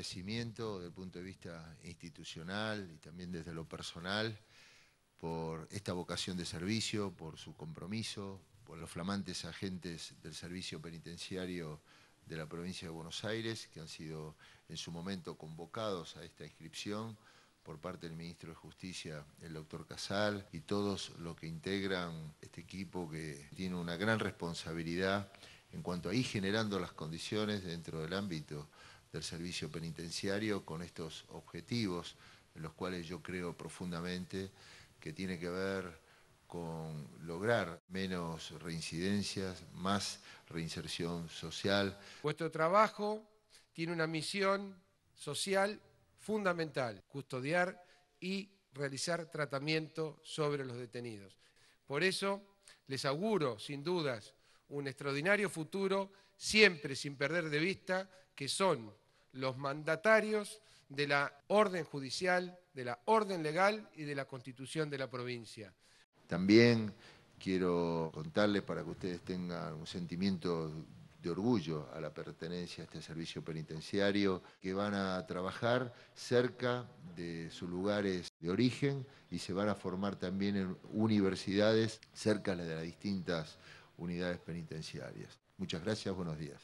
agradecimiento desde el punto de vista institucional y también desde lo personal por esta vocación de servicio, por su compromiso, por los flamantes agentes del servicio penitenciario de la provincia de Buenos Aires, que han sido en su momento convocados a esta inscripción por parte del ministro de Justicia, el doctor Casal, y todos los que integran este equipo que tiene una gran responsabilidad en cuanto a ir generando las condiciones dentro del ámbito del servicio penitenciario con estos objetivos, en los cuales yo creo profundamente que tiene que ver con lograr menos reincidencias, más reinserción social. Vuestro trabajo tiene una misión social fundamental, custodiar y realizar tratamiento sobre los detenidos. Por eso les auguro, sin dudas, un extraordinario futuro, siempre sin perder de vista que son los mandatarios de la orden judicial, de la orden legal y de la constitución de la provincia. También quiero contarles para que ustedes tengan un sentimiento de orgullo a la pertenencia a este servicio penitenciario, que van a trabajar cerca de sus lugares de origen y se van a formar también en universidades cerca de las distintas unidades penitenciarias. Muchas gracias, buenos días.